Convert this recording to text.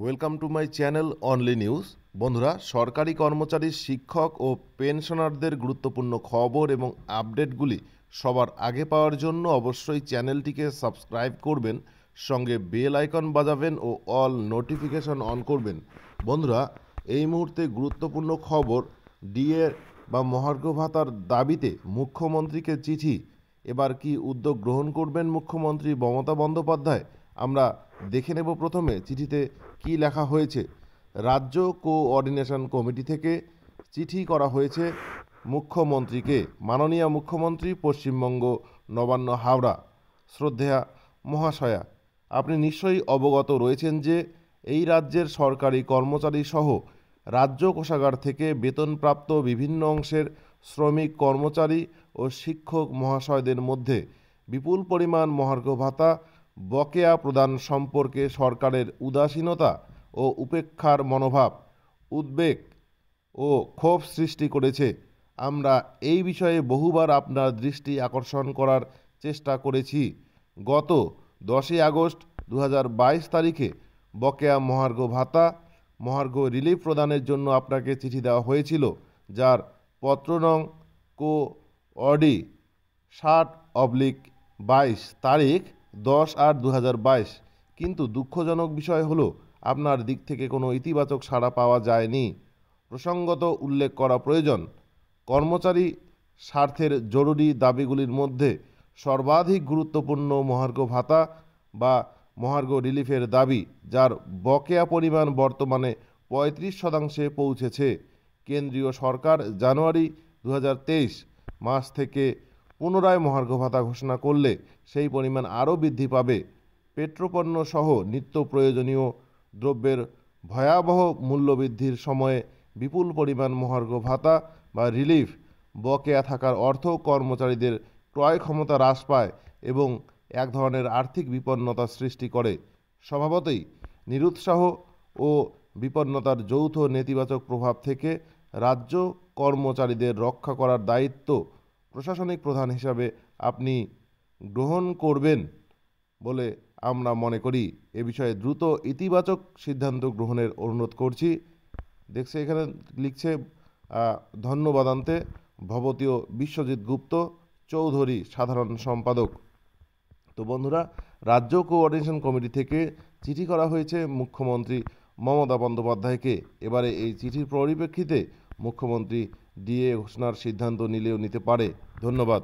welcome to my channel only news বন্ধুরা সরকারি কর্মচারী শিক্ষক ও পেনশনারদের গুরুত্বপূর্ণ খবর এবং আপডেটগুলি সবার আগে পাওয়ার জন্য অবশ্যই চ্যানেলটিকে সাবস্ক্রাইব করবেন সঙ্গে বেল আইকন বাজাবেন ও অল নোটিফিকেশন অন করবেন বন্ধুরা এই মুহূর্তে গুরুত্বপূর্ণ খবর ডিএ বা মহার্ঘ ভাতার দাবিতে মুখ্যমন্ত্রীকে চিঠি এবার কি উদ্যোগ গ্রহণ করবেন মুখ্যমন্ত্রী মমতা বন্দ্যোপাধ্যায় আমরা দেখে নেব প্রথমে চিঠিতে কি লেখা হয়েছে রাজ্য কোঅর্ডিনেশন কমিটি থেকে চিঠি করা হয়েছে মুখ্যমন্ত্রীকে মাননীয় মুখ্যমন্ত্রী পশ্চিমবঙ্গ নবান্ন হাওড়া শ্রদ্ধেয়া মহাশয়া আপনি নিশ্চয়ই অবগত রয়েছেন যে এই রাজ্যের সরকারি কর্মচারী সহ রাজ্য কোষাগার থেকে বেতনপ্রাপ্ত বিভিন্ন অংশের শ্রমিক কর্মচারী ও শিক্ষক মহাশয়দের মধ্যে বিপুল পরিমাণ মহার্ঘ ভাতা বকেয়া প্রদান সম্পর্কে সরকারের উদাসীনতা ও উপেক্ষার মনোভাব উদ্বেগ ও ক্ষোভ সৃষ্টি করেছে আমরা এই বিষয়ে বহুবার আপনার দৃষ্টি আকর্ষণ করার চেষ্টা করেছি গত দশই আগস্ট দু তারিখে বকেয়া মহার্ঘ ভাতা মহার্ঘ রিলিফ প্রদানের জন্য আপনাকে চিঠি দেওয়া হয়েছিল যার পত্র নং কো অডি ষাট অবলিক বাইশ তারিখ দশ আট দু কিন্তু দুঃখজনক বিষয় হলো আপনার দিক থেকে কোনো ইতিবাচক সাড়া পাওয়া যায়নি প্রসঙ্গত উল্লেখ করা প্রয়োজন কর্মচারী স্বার্থের জরুরি দাবিগুলির মধ্যে সর্বাধিক গুরুত্বপূর্ণ মহার্ঘ ভাতা বা মহার্ঘ রিলিফের দাবি যার বকেয়া পরিমাণ বর্তমানে পঁয়ত্রিশ শতাংশে পৌঁছেছে কেন্দ্রীয় সরকার জানুয়ারি দু মাস থেকে পুনরায় মহার্ঘ ভাতা ঘোষণা করলে সেই পরিমাণ আরও বৃদ্ধি পাবে পেট্রোপণ্য সহ নিত্য প্রয়োজনীয় দ্রব্যের ভয়াবহ মূল্যবৃদ্ধির সময়ে বিপুল পরিমাণ মহার্ঘ ভাতা বা রিলিফ বকেয়া থাকার অর্থ কর্মচারীদের ক্রয় ক্ষমতা হ্রাস পায় এবং এক ধরনের আর্থিক বিপন্নতা সৃষ্টি করে স্বভাবতই নিরুৎসাহ ও বিপন্নতার যৌথ নেতিবাচক প্রভাব থেকে রাজ্য কর্মচারীদের রক্ষা করার দায়িত্ব প্রশাসনিক প্রধান হিসাবে আপনি গ্রহণ করবেন বলে আমরা মনে করি এ বিষয়ে দ্রুত ইতিবাচক সিদ্ধান্ত গ্রহণের অনুরোধ করছি দেখছে এখানে লিখছে ধন্যবাদান্তে ভবতীয় বিশ্বজিৎ গুপ্ত চৌধুরী সাধারণ সম্পাদক তো বন্ধুরা রাজ্য কোঅর্ডিনেশন কমিটি থেকে চিঠি করা হয়েছে মুখ্যমন্ত্রী মমতা বন্দ্যোপাধ্যায়কে এবারে এই চিঠির পরিপ্রেক্ষিতে মুখ্যমন্ত্রী ডিএ ঘোষণার সিদ্ধান্ত নিলেও নিতে পারে ধন্যবাদ